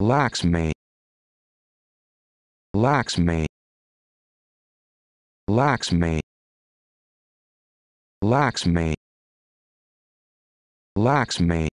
Lakshmi Lakshmi Lakshmi Lakshmi Lakshmi